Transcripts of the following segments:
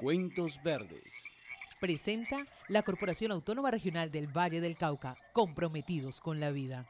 Cuentos Verdes. Presenta la Corporación Autónoma Regional del Valle del Cauca, comprometidos con la vida.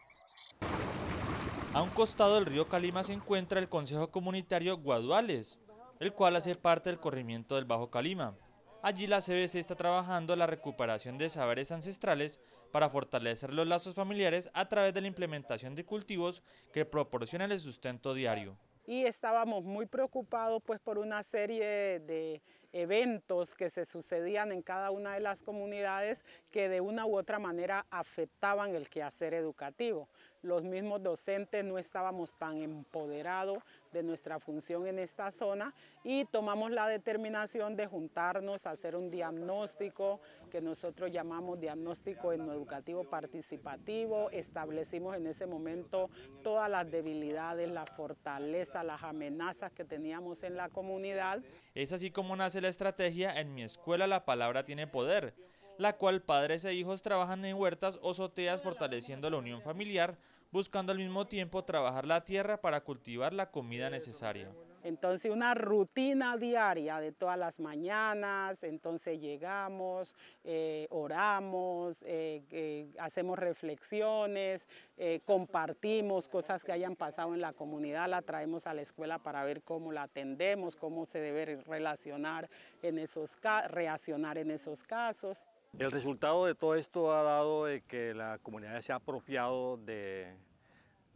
A un costado del río Calima se encuentra el Consejo Comunitario Guaduales, el cual hace parte del corrimiento del Bajo Calima. Allí la CBC está trabajando la recuperación de saberes ancestrales para fortalecer los lazos familiares a través de la implementación de cultivos que proporcionan el sustento diario y estábamos muy preocupados pues por una serie de eventos que se sucedían en cada una de las comunidades que de una u otra manera afectaban el quehacer educativo los mismos docentes no estábamos tan empoderados de nuestra función en esta zona y tomamos la determinación de juntarnos a hacer un diagnóstico que nosotros llamamos diagnóstico educativo participativo. Establecimos en ese momento todas las debilidades, las fortalezas, las amenazas que teníamos en la comunidad. Es así como nace la estrategia En mi escuela la palabra tiene poder la cual padres e hijos trabajan en huertas o soteas fortaleciendo la unión familiar, buscando al mismo tiempo trabajar la tierra para cultivar la comida necesaria. Entonces una rutina diaria de todas las mañanas, entonces llegamos, eh, oramos, eh, hacemos reflexiones, eh, compartimos cosas que hayan pasado en la comunidad, la traemos a la escuela para ver cómo la atendemos, cómo se debe relacionar en esos, reaccionar en esos casos. El resultado de todo esto ha dado que la comunidad se ha apropiado de,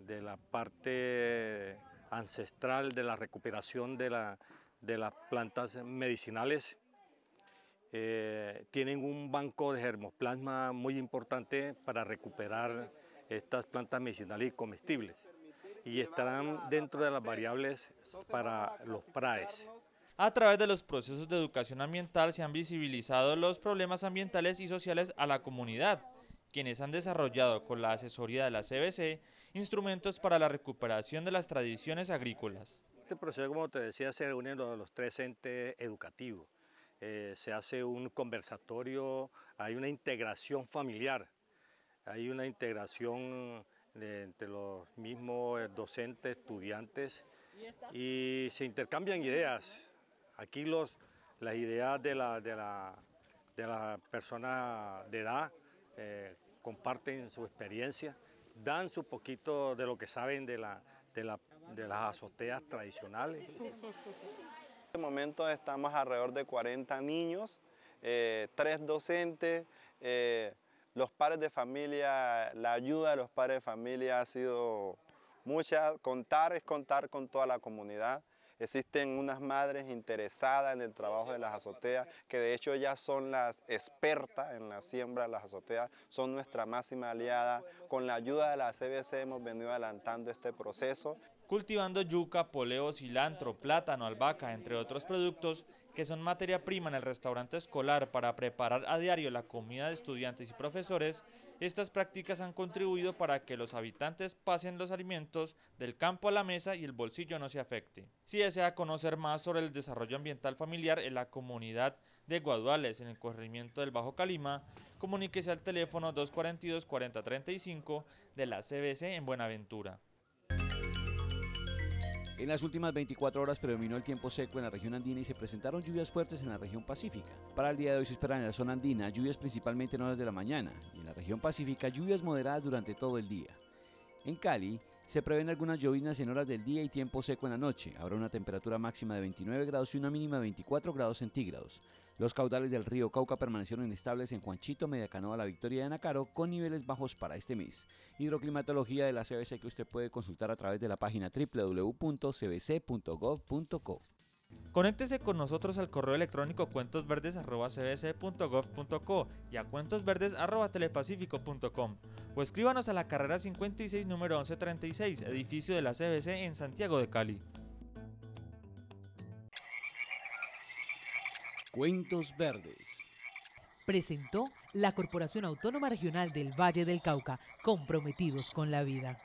la parte ancestral de la recuperación de, las plantas medicinales. Eh, tienen un banco de germoplasma muy importante para recuperar estas plantas medicinales y comestibles y estarán dentro de las variables para los PRAES. A través de los procesos de educación ambiental se han visibilizado los problemas ambientales y sociales a la comunidad, quienes han desarrollado con la asesoría de la CBC instrumentos para la recuperación de las tradiciones agrícolas. Este proceso, como te decía, se reúne los, los tres entes educativos. Eh, se hace un conversatorio, hay una integración familiar, hay una integración entre los mismos docentes, estudiantes, y se intercambian ideas, Aquí los, las ideas de la, de la persona de edad eh, comparten su experiencia, dan su poquito de lo que saben de, de, las azoteas tradicionales. En este momento estamos alrededor de 40 niños, eh, tres docentes, eh, los padres de familia, la ayuda de los padres de familia ha sido mucha, contar es contar con toda la comunidad. Existen unas madres interesadas en el trabajo de las azoteas, que de hecho ya son las expertas en la siembra de las azoteas, son nuestra máxima aliada. Con la ayuda de la CBC hemos venido adelantando este proceso. Cultivando yuca, poleo, cilantro, plátano, albahaca, entre otros productos, que son materia prima en el restaurante escolar para preparar a diario la comida de estudiantes y profesores, estas prácticas han contribuido para que los habitantes pasen los alimentos del campo a la mesa y el bolsillo no se afecte. Si desea conocer más sobre el desarrollo ambiental familiar en la comunidad de Guaduales, en el corrimiento del Bajo Calima, comuníquese al teléfono 242-4035 de la CBC en Buenaventura. En las últimas 24 horas predominó el tiempo seco en la región andina y se presentaron lluvias fuertes en la región pacífica. Para el día de hoy se esperan en la zona andina lluvias principalmente en horas de la mañana y en la región pacífica lluvias moderadas durante todo el día. En Cali se prevén algunas llovinas en horas del día y tiempo seco en la noche. Habrá una temperatura máxima de 29 grados y una mínima de 24 grados centígrados. Los caudales del río Cauca permanecieron inestables en Juanchito, a La Victoria de Nacaro con niveles bajos para este mes. Hidroclimatología de la CBC que usted puede consultar a través de la página www.cbc.gov.co. Conéctese con nosotros al correo electrónico cuentosverdes.cbc.gov.co y a cuentosverdes.telepacifico.com o escríbanos a la carrera 56 número 1136, edificio de la CBC en Santiago de Cali. Cuentos Verdes. Presentó la Corporación Autónoma Regional del Valle del Cauca, comprometidos con la vida.